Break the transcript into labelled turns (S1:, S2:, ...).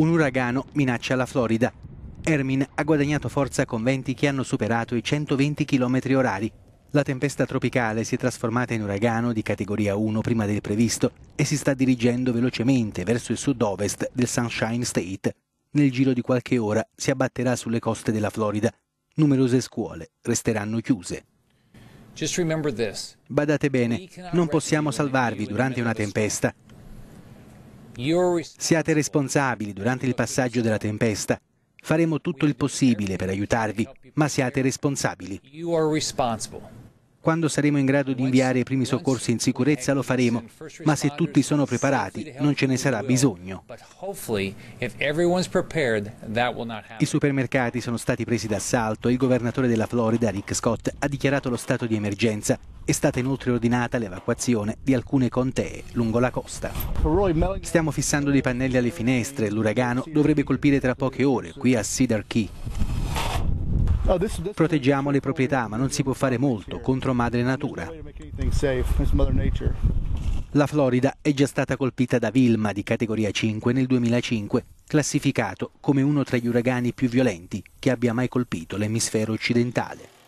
S1: un uragano minaccia la Florida. Hermin ha guadagnato forza con venti che hanno superato i 120 km orari. La tempesta tropicale si è trasformata in uragano di categoria 1 prima del previsto e si sta dirigendo velocemente verso il sud-ovest del Sunshine State. Nel giro di qualche ora si abbatterà sulle coste della Florida. Numerose scuole resteranno chiuse. Badate bene, non possiamo salvarvi durante una tempesta. Siate responsabili durante il passaggio della tempesta. Faremo tutto il possibile per aiutarvi, ma siate responsabili. Quando saremo in grado di inviare i primi soccorsi in sicurezza lo faremo, ma se tutti sono preparati non ce ne sarà bisogno. I supermercati sono stati presi d'assalto, e il governatore della Florida, Rick Scott, ha dichiarato lo stato di emergenza. È stata inoltre ordinata l'evacuazione di alcune contee lungo la costa. Stiamo fissando dei pannelli alle finestre, l'uragano dovrebbe colpire tra poche ore qui a Cedar Key. Proteggiamo le proprietà, ma non si può fare molto contro madre natura. La Florida è già stata colpita da Vilma di categoria 5 nel 2005, classificato come uno tra gli uragani più violenti che abbia mai colpito l'emisfero occidentale.